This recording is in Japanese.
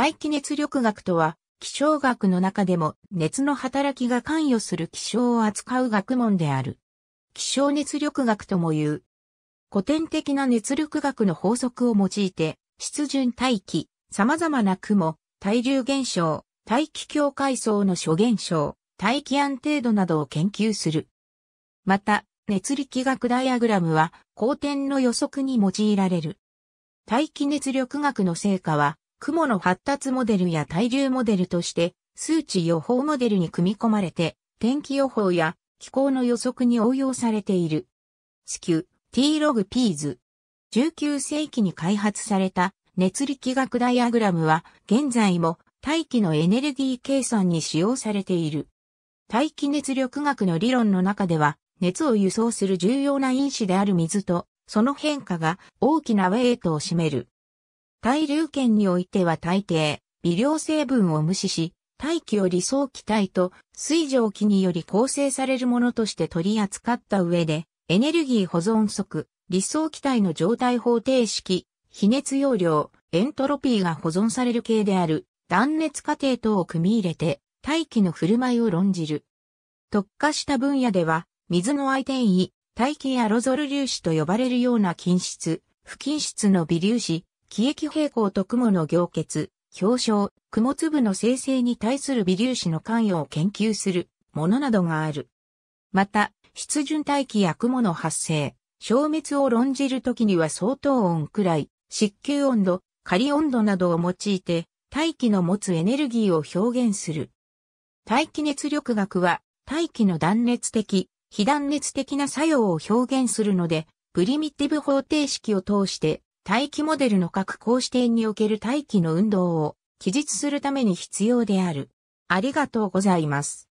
大気熱力学とは、気象学の中でも熱の働きが関与する気象を扱う学問である。気象熱力学とも言う。古典的な熱力学の法則を用いて、湿潤大気、様々な雲、対流現象、大気境界層の諸現象、大気安定度などを研究する。また、熱力学ダイアグラムは、光点の予測に用いられる。大気熱力学の成果は、雲の発達モデルや対流モデルとして数値予報モデルに組み込まれて天気予報や気候の予測に応用されている。地球 t ログ p ズ。19世紀に開発された熱力学ダイアグラムは現在も大気のエネルギー計算に使用されている。大気熱力学の理論の中では熱を輸送する重要な因子である水とその変化が大きなウェイトを占める。対流圏においては大抵、微量成分を無視し、大気を理想気体と水蒸気により構成されるものとして取り扱った上で、エネルギー保存則、理想気体の状態方程式、比熱容量、エントロピーが保存される系である断熱過程等を組み入れて大気の振る舞いを論じる。特化した分野では、水の相転に、大気アロゾル粒子と呼ばれるような均質、不均質の微粒子、気液平衡と雲の凝結、氷床、雲粒の生成に対する微粒子の関与を研究するものなどがある。また、湿潤大気や雲の発生、消滅を論じるときには相当温くらい、湿球温度、仮温度などを用いて、大気の持つエネルギーを表現する。大気熱力学は、大気の断熱的、非断熱的な作用を表現するので、プリミティブ方程式を通して、大気モデルの各公視点における大気の運動を記述するために必要である。ありがとうございます。